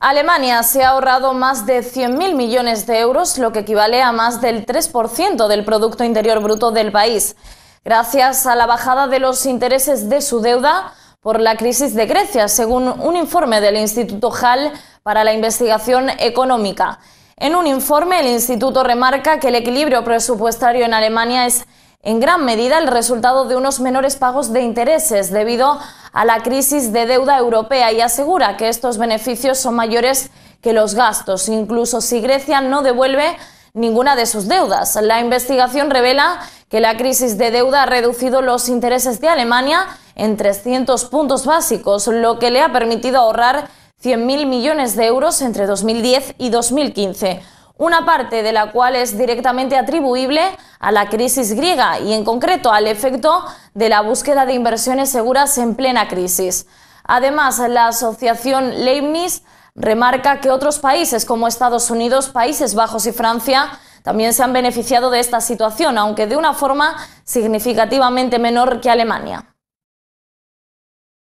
Alemania se ha ahorrado más de 100.000 millones de euros, lo que equivale a más del 3% del Producto Interior Bruto del país, gracias a la bajada de los intereses de su deuda por la crisis de Grecia, según un informe del Instituto Hall para la Investigación Económica. En un informe, el Instituto remarca que el equilibrio presupuestario en Alemania es en gran medida el resultado de unos menores pagos de intereses debido a la crisis de deuda europea y asegura que estos beneficios son mayores que los gastos, incluso si Grecia no devuelve ninguna de sus deudas. La investigación revela que la crisis de deuda ha reducido los intereses de Alemania en 300 puntos básicos, lo que le ha permitido ahorrar 100.000 millones de euros entre 2010 y 2015, una parte de la cual es directamente atribuible a la crisis griega y en concreto al efecto de la búsqueda de inversiones seguras en plena crisis. Además, la asociación Leibniz remarca que otros países como Estados Unidos, Países Bajos y Francia también se han beneficiado de esta situación, aunque de una forma significativamente menor que Alemania.